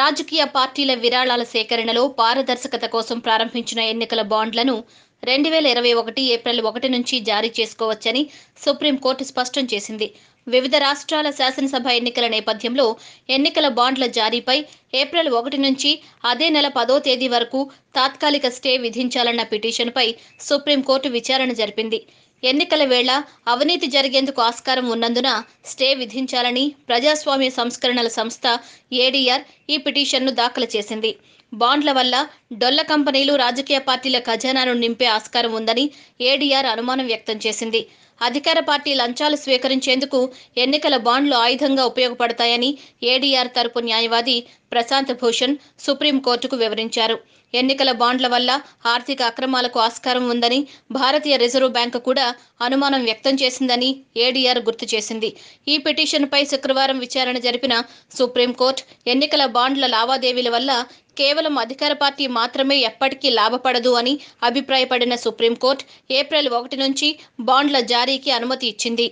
రాజకీయ పార్టీల విరాళాల సేకరణలో పారదర్శకత కోసం ప్రారంభించిన ఎన్నికల బాండ్లను రెండు వేల ఇరవై ఒకటి ఏప్రిల్ ఒకటి నుంచి జారీ చేసుకోవచ్చని సుప్రీంకోర్టు స్పష్టం చేసింది వివిధ రాష్ట్రాల శాసనసభ ఎన్నికల నేపథ్యంలో ఎన్నికల బాండ్ల జారీపై ఏప్రిల్ ఒకటి నుంచి అదే నెల పదో తేదీ వరకు తాత్కాలిక స్టే విధించాలన్న పిటిషన్పై సుప్రీంకోర్టు విచారణ జరిపింది ఎన్నికల వేళ అవినీతి జరిగేందుకు ఆస్కారం ఉన్నందున స్టే విధించాలని ప్రజాస్వామ్య సంస్కరణల సంస్థ ఏడీఆర్ ఈ పిటిషన్ను దాఖలు చేసింది బాండ్ల వల్ల డొల్ల కంపెనీలు రాజకీయ పార్టీల ఖజానాను నింపే ఆస్కారం ఉందని ఏడీఆర్ అనుమానం వ్యక్తం చేసింది అధికార పార్టీ లంచాలు స్వీకరించేందుకు ఎన్నికల బాండ్లు ఆయుధంగా ఉపయోగపడతాయని ఏడీఆర్ తరపు న్యాయవాది ప్రశాంత్ భూషణ్ సుప్రీంకోర్టుకు వివరించారు ఎన్నికల బాండ్ల వల్ల ఆర్థిక అక్రమాలకు ఆస్కారం ఉందని భారతీయ రిజర్వ్ బ్యాంకు కూడా అనుమానం వ్యక్తం చేసిందని ఏడీఆర్ గుర్తు చేసింది ఈ పిటిషన్పై శుక్రవారం విచారణ జరిపిన సుప్రీంకోర్టు ఎన్నికల బాండ్ల లావాదేవీల వల్ల కేవలం అధికార పార్టీ మాత్రమే ఎప్పటికీ లాభపడదు అని అభిప్రాయపడిన సుప్రీంకోర్టు ఏప్రిల్ ఒకటి నుంచి బాండ్ల జారీ జారీకి అనుమతి ఇచ్చింది